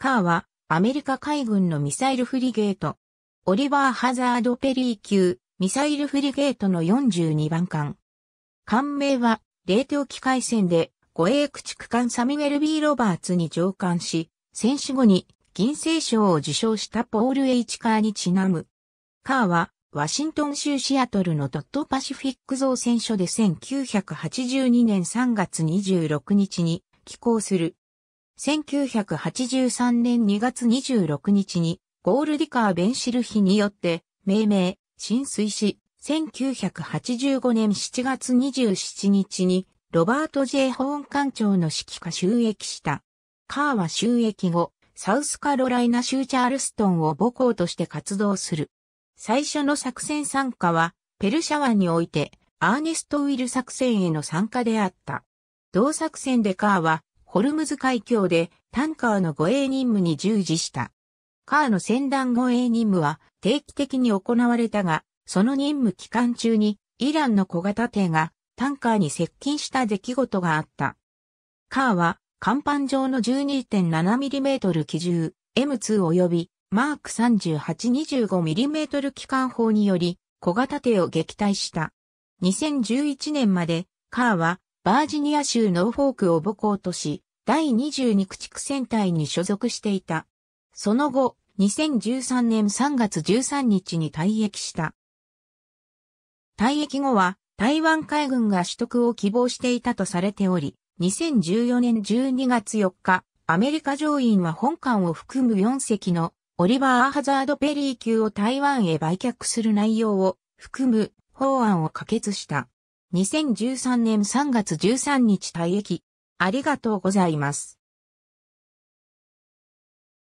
カーはアメリカ海軍のミサイルフリゲート、オリバー・ハザード・ペリー級ミサイルフリゲートの42番艦。艦名は、冷凍機械戦で護衛駆逐艦サミュエル・ B・ ロバーツに乗艦し、戦死後に銀星賞を受賞したポール・ H・ カーにちなむ。カーは、ワシントン州シアトルのドットパシフィック造船所で1982年3月26日に寄港する1983年2月26日にゴールディカー・ベンシルヒによって命名、浸水し、1985年7月27日にロバート・ジェイ・ホーン艦長の指揮下収益した。カーは収益後、サウスカロライナ州チャールストンを母校として活動する。最初の作戦参加は、ペルシャ湾において、アーネスト・ウィル作戦への参加であった。同作戦でカーは、ホルムズ海峡でタンカーの護衛任務に従事した。カーの船団護衛任務は定期的に行われたが、その任務期間中にイランの小型艇がタンカーに接近した出来事があった。カーは甲板上の 12.7mm 機銃 M2 及びマーク 3825mm 機関砲により小型艇を撃退した。2011年までカーはバージニア州ノーフォークを母校とし、第22駆逐戦隊に所属していた。その後、2013年3月13日に退役した。退役後は、台湾海軍が取得を希望していたとされており、2014年12月4日、アメリカ上院は本艦を含む4隻のオリバー・ハザード・ペリー級を台湾へ売却する内容を含む法案を可決した。2013年3月13日退役。ありがとうございます。